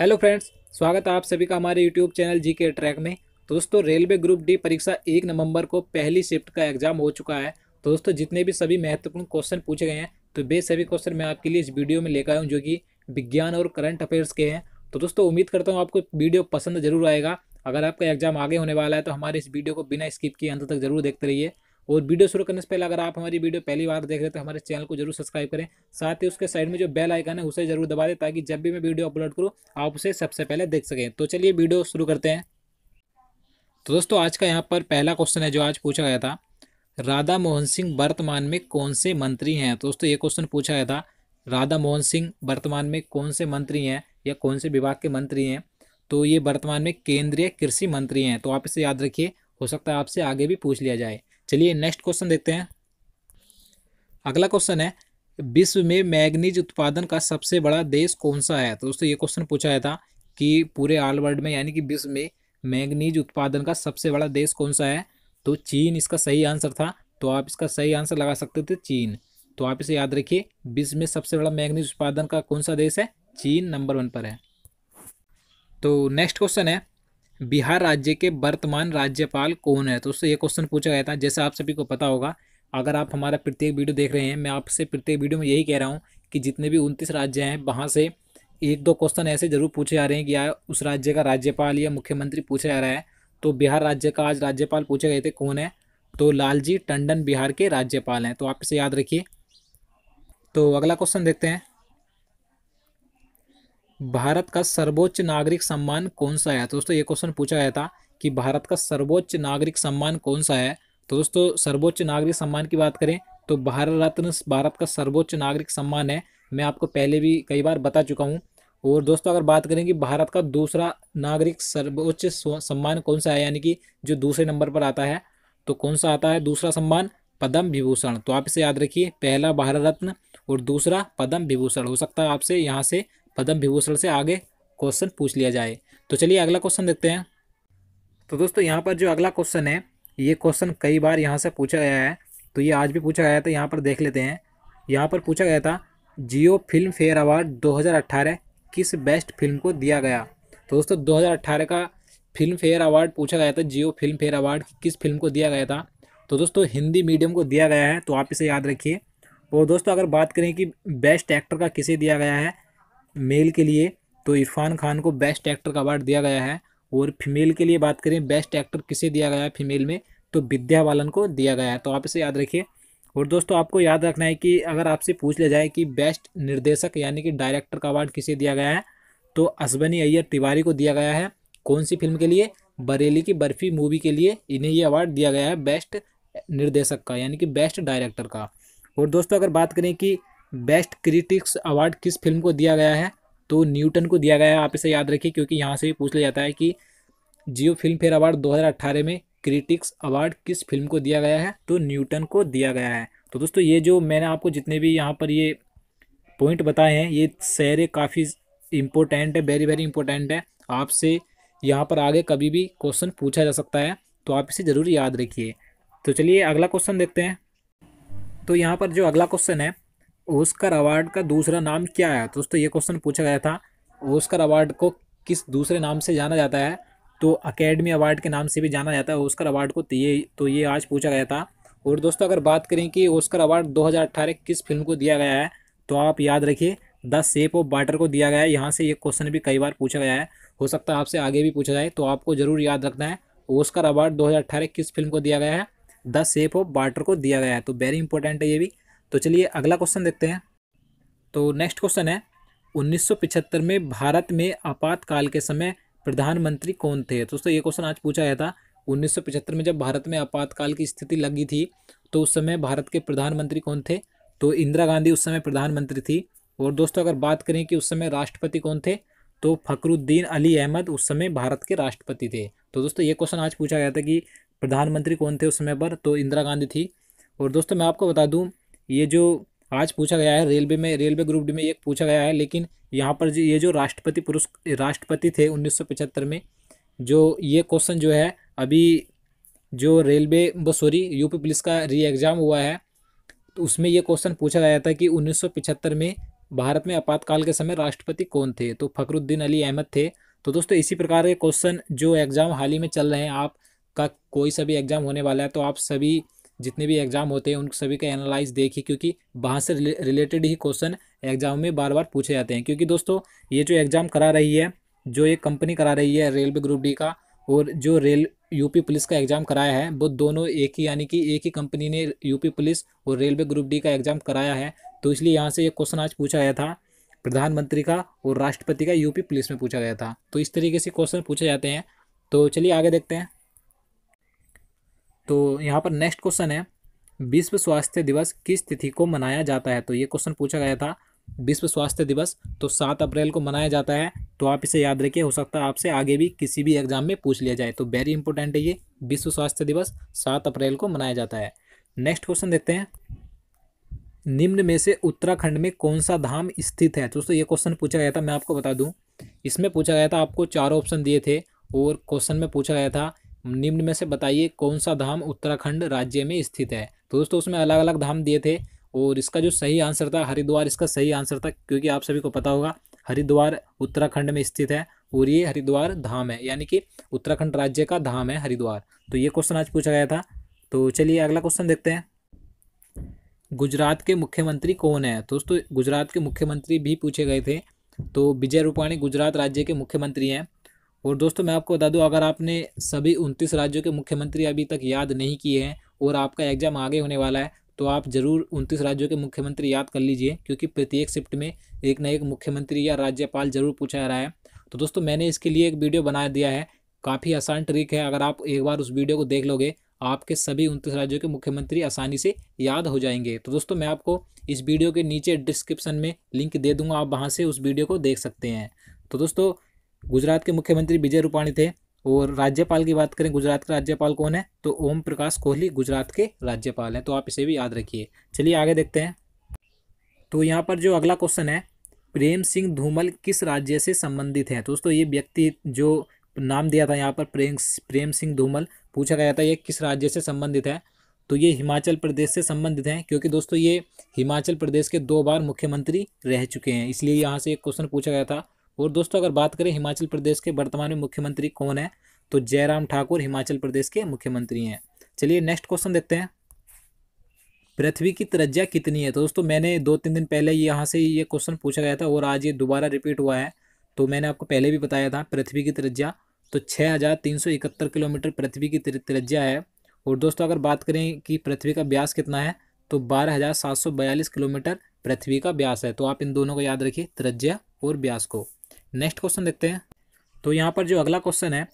hello friends स्वागत है आप सभी का हमारे यूट्यूब चैनल जी के ट्रैक में तो दोस्तों रेलवे ग्रुप डी परीक्षा एक नवंबर को पहली शिफ्ट का एग्जाम हो चुका है तो दोस्तों जितने भी सभी महत्वपूर्ण क्वेश्चन पूछे गए हैं तो वे सभी क्वेश्चन मैं आपके लिए इस वीडियो में लेकर आऊँ जो कि विज्ञान और करंट अफेयर्स के हैं तो दोस्तों उम्मीद करता हूँ आपको वीडियो पसंद जरूर आएगा अगर आपका एग्जाम आगे होने वाला है तो हमारे इस वीडियो को बिना स्किप किए अंत तक जरूर देखते रहिए और वीडियो शुरू करने से पहले अगर आप हमारी वीडियो पहली बार देख रहे हैं तो हमारे चैनल को जरूर सब्सक्राइब करें साथ ही उसके साइड में जो बेल आइकन है उसे जरूर दबा दें ताकि जब भी मैं वीडियो अपलोड करूँ आप उसे सबसे पहले देख सकें तो चलिए वीडियो शुरू करते हैं तो दोस्तों आज का यहाँ पर पहला क्वेश्चन है जो आज पूछा गया था राधा मोहन सिंह वर्तमान में कौन से मंत्री हैं तो दोस्तों ये क्वेश्चन पूछा गया था राधा मोहन सिंह वर्तमान में कौन से मंत्री हैं या कौन से विभाग के मंत्री हैं तो ये वर्तमान में केंद्रीय कृषि मंत्री हैं तो आप इसे याद रखिए हो सकता है आपसे आगे भी पूछ लिया जाए चलिए नेक्स्ट क्वेश्चन देखते हैं अगला क्वेश्चन है विश्व में मैगनीज उत्पादन का सबसे बड़ा देश कौन सा है तो दोस्तों ये क्वेश्चन पूछा था कि पूरे ऑल वर्ल्ड में यानी कि विश्व में मैगनीज उत्पादन का सबसे बड़ा देश कौन सा है तो चीन इसका सही आंसर था तो आप इसका सही आंसर लगा सकते थे चीन तो आप इसे याद रखिए विश्व में सबसे बड़ा मैगनीज उत्पादन का कौन सा देश है चीन नंबर वन पर है तो नेक्स्ट क्वेश्चन है बिहार राज्य के वर्तमान राज्यपाल कौन है तो उससे ये क्वेश्चन पूछा गया था जैसे आप सभी को पता होगा अगर आप हमारा प्रत्येक वीडियो देख रहे हैं मैं आपसे प्रत्येक वीडियो में यही कह रहा हूँ कि जितने भी उनतीस राज्य हैं वहाँ से एक दो क्वेश्चन ऐसे जरूर पूछे जा रहे हैं कि यार उस राज्य का राज्यपाल या मुख्यमंत्री पूछा जा रहा है तो बिहार राज्य का आज राज्यपाल पूछे गए थे कौन है तो लालजी टंडन बिहार के राज्यपाल हैं तो आप इसे याद रखिए तो अगला क्वेश्चन देखते हैं भारत का सर्वोच्च नागरिक सम्मान कौन सा है तो दोस्तों ये क्वेश्चन पूछा गया था कि भारत का सर्वोच्च नागरिक सम्मान कौन सा है तो दोस्तों सर्वोच्च नागरिक सम्मान की बात करें तो भारत रत्न भारत का सर्वोच्च नागरिक सम्मान है मैं आपको पहले भी कई बार बता चुका हूँ और दोस्तों अगर बात करें कि भारत का दूसरा नागरिक सर्वोच्च सम्मान कौन सा है यानी कि जो दूसरे नंबर पर आता है तो कौन सा आता है दूसरा सम्मान पद्म विभूषण तो आप इसे याद रखिए पहला भारत रत्न और दूसरा पद्म विभूषण हो सकता है आपसे यहाँ से पद्म विभूषण से आगे क्वेश्चन पूछ लिया जाए तो चलिए अगला क्वेश्चन देखते हैं तो दोस्तों यहाँ पर जो अगला क्वेश्चन है ये क्वेश्चन कई बार यहाँ से पूछा गया है तो ये आज भी पूछा गया था तो यहाँ पर देख लेते हैं यहाँ पर पूछा गया था जियो फिल्म फेयर अवार्ड 2018 किस बेस्ट फिल्म को दिया गया तो दोस्तों 2018 का फिल्म फेयर अवार्ड पूछा गया था जियो फिल्म फेयर अवार्ड किस फिल्म को दिया गया था तो दोस्तों हिंदी मीडियम को दिया गया है तो आप इसे याद रखिए और दोस्तों अगर बात करें कि बेस्ट एक्टर का किसे दिया गया है मेल के लिए तो इरफान खान को बेस्ट एक्टर का अवार्ड दिया गया है और फीमेल के लिए बात करें बेस्ट एक्टर किसे दिया गया है फीमेल में तो विद्या बालन को दिया गया है तो आप इसे याद रखिए और दोस्तों आपको याद रखना है कि अगर आपसे पूछ लिया जाए कि बेस्ट निर्देशक यानी कि डायरेक्टर का अवार्ड किसे दिया गया है तो असबनी अय्यर तिवारी को दिया गया है कौन सी फिल्म के लिए बरेली की बर्फी मूवी के लिए इन्हें ये अवार्ड दिया गया है बेस्ट निर्देशक का यानी कि बेस्ट डायरेक्टर का और दोस्तों अगर बात करें कि बेस्ट क्रिटिक्स अवार्ड किस फिल्म को दिया गया है तो न्यूटन को दिया गया है आप इसे याद रखिए क्योंकि यहाँ से भी पूछ लिया जाता है कि जियो फिल्म फेयर अवार्ड 2018 में क्रिटिक्स अवार्ड किस फिल्म को दिया गया है तो न्यूटन को दिया गया है तो दोस्तों ये जो मैंने आपको जितने भी यहाँ पर ये पॉइंट बताए हैं ये शहरे काफ़ी इम्पोर्टेंट है वेरी वेरी इंपॉर्टेंट है आपसे यहाँ पर आगे कभी भी क्वेश्चन पूछा जा सकता है तो आप इसे ज़रूर याद रखिए तो चलिए अगला क्वेश्चन देखते हैं तो यहाँ पर जो अगला क्वेश्चन है ओस्कर अवार्ड का दूसरा नाम क्या है तो दोस्तों तो ये क्वेश्चन पूछा गया था ओस्कर अवार्ड को किस दूसरे नाम से जाना जाता है तो अकेडमी अवार्ड के नाम से भी जाना जाता है ओस्कर अवार्ड को तो ये तो ये आज पूछा गया था और दोस्तों अगर बात करें कि ओस्कर अवार्ड दो किस फिल्म को दिया गया है तो आप याद रखिए द सेप ऑफ बाटर को दिया गया है यहाँ से ये क्वेश्चन भी कई बार पूछा गया है हो सकता है आपसे आगे भी पूछा जाए तो आपको ज़रूर याद रखना है ओस्कर अवार्ड 2018 किस फिल्म को दिया गया है द सेप ऑफ बाटर को दिया गया है तो वेरी इंपॉर्टेंट है ये भी तो चलिए अगला क्वेश्चन देखते हैं तो नेक्स्ट क्वेश्चन है 1975 में भारत में आपातकाल के समय प्रधानमंत्री कौन थे तो दोस्तों ये क्वेश्चन आज पूछा गया था उन्नीस में जब भारत में आपातकाल की स्थिति लगी थी तो उस समय भारत के प्रधानमंत्री कौन थे तो इंदिरा गांधी उस समय प्रधानमंत्री थी और दोस्तों अगर बात करें कि उस समय राष्ट्रपति कौन थे तो फकरुद्दीन अली अहमद उस समय भारत के राष्ट्रपति थे तो दोस्तों ये क्वेश्चन आज पूछा गया था कि प्रधानमंत्री कौन थे उस समय पर तो इंदिरा गांधी थी और दोस्तों मैं आपको बता दूं ये जो आज पूछा गया है रेलवे में रेलवे ग्रुप डी में एक पूछा गया है लेकिन यहाँ पर ये जो राष्ट्रपति पुरुष राष्ट्रपति थे उन्नीस में जो ये क्वेश्चन जो है अभी जो रेलवे वो सॉरी यूपी पुलिस का री एग्ज़ाम हुआ है तो उसमें ये क्वेश्चन पूछा गया था कि उन्नीस में भारत में आपातकाल के समय राष्ट्रपति कौन थे तो फखरुद्दीन अली अहमद थे तो दोस्तों इसी प्रकार के क्वेश्चन जो एग्ज़ाम हाल ही में चल रहे हैं आप का कोई सा भी एग्ज़ाम होने वाला है तो आप सभी जितने भी एग्जाम होते हैं उन सभी का एनालाइज देखिए क्योंकि वहाँ से रिलेटेड ही क्वेश्चन एग्जाम में बार बार पूछे जाते हैं क्योंकि दोस्तों ये जो एग्ज़ाम करा रही है जो ये कंपनी करा रही है रेलवे ग्रुप डी का और जो रेल यूपी पुलिस का एग्ज़ाम कराया है वो दोनों एक ही यानी कि एक ही कंपनी ने यूपी पुलिस और रेलवे ग्रुप डी का एग्ज़ाम कराया है तो इसलिए यहाँ से ये क्वेश्चन आज पूछा गया था प्रधानमंत्री का और राष्ट्रपति का यूपी पुलिस में पूछा गया था तो इस तरीके से क्वेश्चन पूछे जाते हैं तो चलिए आगे देखते हैं तो यहाँ पर नेक्स्ट क्वेश्चन है विश्व स्वास्थ्य दिवस किस तिथि को मनाया जाता है तो ये क्वेश्चन पूछा गया था विश्व स्वास्थ्य दिवस तो सात अप्रैल को मनाया जाता है तो आप इसे याद रखिए हो सकता है आपसे आगे भी किसी भी एग्जाम में पूछ लिया जाए तो वेरी इंपॉर्टेंट है ये विश्व स्वास्थ्य दिवस सात अप्रैल को मनाया जाता है नेक्स्ट क्वेश्चन देखते हैं निम्न में से उत्तराखंड में कौन सा धाम स्थित है दोस्तों ये क्वेश्चन पूछा गया था मैं आपको बता दूँ इसमें पूछा गया था आपको चार ऑप्शन दिए थे और क्वेश्चन में पूछा गया था निम्न में से बताइए कौन सा धाम उत्तराखंड राज्य में स्थित है तो दोस्तों उसमें अलग अलग धाम दिए थे और इसका जो सही आंसर था हरिद्वार इसका सही आंसर था क्योंकि आप सभी को पता होगा हरिद्वार उत्तराखंड में स्थित है और ये हरिद्वार धाम है यानी कि उत्तराखंड राज्य का धाम है हरिद्वार तो ये क्वेश्चन आज पूछा गया था तो चलिए अगला क्वेश्चन देखते हैं गुजरात के मुख्यमंत्री कौन है तो दोस्तों गुजरात के मुख्यमंत्री भी पूछे गए थे तो विजय रूपाणी गुजरात राज्य के मुख्यमंत्री हैं और दोस्तों मैं आपको बता दूं अगर आपने सभी उनतीस राज्यों के मुख्यमंत्री अभी तक याद नहीं किए हैं और आपका एग्ज़ाम आगे होने वाला है तो आप ज़रूर उनतीस राज्यों के मुख्यमंत्री याद कर लीजिए क्योंकि प्रत्येक शिफ्ट में एक न एक मुख्यमंत्री या राज्यपाल जरूर पूछा जा रहा है तो दोस्तों मैंने इसके लिए एक वीडियो बना दिया है काफ़ी आसान ट्रिक है अगर आप एक बार उस वीडियो को देख लोगे आपके सभी उनतीस राज्यों के मुख्यमंत्री आसानी से याद हो जाएंगे तो दोस्तों मैं आपको इस वीडियो के नीचे डिस्क्रिप्शन में लिंक दे दूंगा आप वहाँ से उस वीडियो को देख सकते हैं तो दोस्तों गुजरात के मुख्यमंत्री विजय रूपाणी थे और राज्यपाल की बात करें गुजरात के राज्यपाल कौन है तो ओम प्रकाश कोहली गुजरात के राज्यपाल हैं तो आप इसे भी याद रखिए चलिए आगे देखते हैं तो यहाँ पर जो अगला क्वेश्चन है प्रेम सिंह धूमल किस राज्य से संबंधित हैं दोस्तों ये व्यक्ति जो नाम दिया था यहाँ पर प्रेम प्रेम सिंह धूमल पूछा गया था ये किस राज्य से संबंधित है तो ये हिमाचल प्रदेश से संबंधित हैं क्योंकि दोस्तों ये हिमाचल प्रदेश के दो बार मुख्यमंत्री रह चुके हैं इसलिए यहाँ से एक क्वेश्चन पूछा गया था और दोस्तों अगर बात करें हिमाचल प्रदेश के वर्तमान में मुख्यमंत्री कौन है तो जयराम ठाकुर हिमाचल प्रदेश के मुख्यमंत्री हैं चलिए नेक्स्ट क्वेश्चन देखते हैं पृथ्वी की तरज्जा कितनी है तो दोस्तों मैंने दो तीन दिन पहले यहाँ से ये क्वेश्चन पूछा गया था और आज ये दोबारा रिपीट हुआ है तो मैंने आपको पहले भी बताया था पृथ्वी की तरज्जा तो छः हज़ार तीन सौ इकहत्तर किलोमीटर पृथ्वी की तरज्जा है और दोस्तों अगर बात करें कि पृथ्वी का व्यास कितना है तो बारह हज़ार सात सौ बयालीस किलोमीटर पृथ्वी का व्यास है तो आप इन दोनों को याद रखिए त्रज्या और व्यास को नेक्स्ट क्वेश्चन देखते हैं तो यहाँ पर जो अगला क्वेश्चन है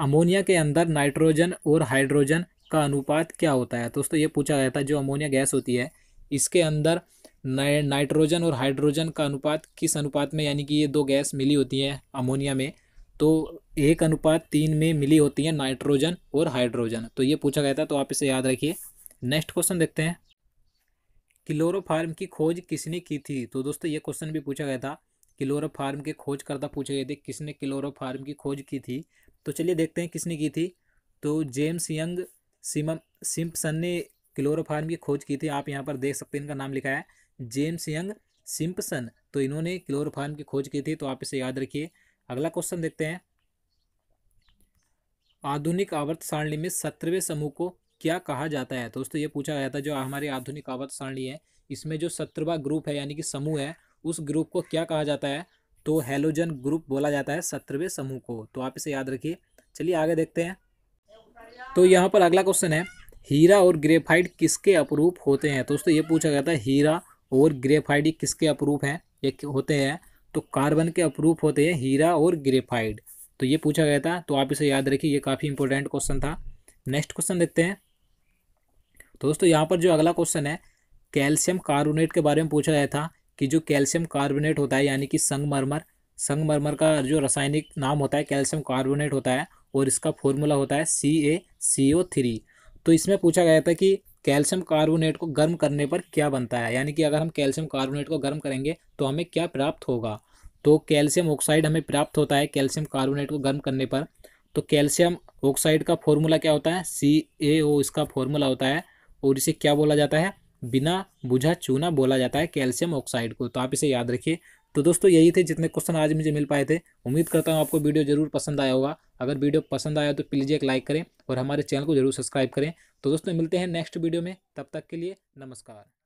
अमोनिया के अंदर नाइट्रोजन और हाइड्रोजन का अनुपात क्या होता है दोस्तों ये पूछा गया था जो अमोनिया गैस होती है इसके अंदर नाइट्रोजन और हाइड्रोजन का अनुपात किस अनुपात में यानी कि ये दो गैस मिली होती हैं अमोनिया में तो एक अनुपात तीन में मिली होती है नाइट्रोजन और हाइड्रोजन तो ये पूछा गया था तो आप इसे याद रखिए नेक्स्ट क्वेश्चन देखते हैं क्लोरोफार्म की खोज किसने की थी तो दोस्तों ये क्वेश्चन भी पूछा गया था क्लोरोफार्म फार्म के खोजकर्ता पूछे गए थे किसने क्लोरोफार्म की खोज की थी तो चलिए देखते हैं किसने की थी तो जेम्स यंग सिम सिम्पसन ने क्लोरोफार्म की खोज की थी आप यहाँ पर देख सकते हैं इनका नाम लिखा है जेम्स यंग सिम्पसन तो इन्होंने क्लोरोफार्म की खोज की थी तो आप इसे याद रखिए अगला क्वेश्चन देखते हैं आधुनिक आवर्त सारणी में सत्रहवें समूह को क्या कहा जाता है दोस्तों ये पूछा गया था जो हमारी आधुनिक आवर्त सारणी है इसमें जो सत्रवा ग्रुप है यानी कि समूह है उस ग्रुप को क्या कहा जाता है तो हेलोजन ग्रुप बोला जाता है सत्रहवें समूह को तो आप इसे याद रखिए चलिए आगे देखते हैं तो यहाँ पर अगला क्वेश्चन है हीरा और ग्रेफाइट किसके अपरूप होते हैं दोस्तों ये पूछा गया था हीरा और ग्रेफाइड किसके अपरूप हैं ये होते हैं तो कार्बन के अपरूप होते हैं हीरा और ग्रेफाइड तो ये पूछा गया था तो आप इसे याद रखिए ये काफ़ी इंपॉर्टेंट क्वेश्चन था नेक्स्ट क्वेश्चन देखते हैं दोस्तों यहाँ पर जो अगला क्वेश्चन है कैल्शियम कार्बोनेट के बारे में पूछा गया था कि जो कैल्शियम कार्बोनेट होता है यानी कि संगमरमर संगमरमर का जो रासायनिक नाम होता है कैल्शियम कार्बोनेट होता है और इसका फॉर्मूला होता है सी ए सी ओ थ्री तो इसमें पूछा गया था कि कैल्शियम कार्बोनेट को गर्म करने पर क्या बनता है यानी कि अगर हम कैल्शियम कार्बोनेट को गर्म करेंगे तो हमें क्या प्राप्त होगा तो कैल्शियम ऑक्साइड हमें प्राप्त होता है कैल्शियम कार्बोनेट को गर्म करने पर तो कैल्शियम ऑक्साइड का फॉर्मूला क्या होता है सी ए ओ इसका फॉर्मूला होता है और इसे क्या बोला जाता है बिना बुझा चूना बोला जाता है कैल्शियम ऑक्साइड को तो आप इसे याद रखिए तो दोस्तों यही थे जितने क्वेश्चन आज मुझे मिल पाए थे उम्मीद करता हूँ आपको वीडियो जरूर पसंद आया होगा अगर वीडियो पसंद आया तो प्लीज़ एक लाइक करें और हमारे चैनल को जरूर सब्सक्राइब करें तो दोस्तों मिलते हैं नेक्स्ट वीडियो में तब तक के लिए नमस्कार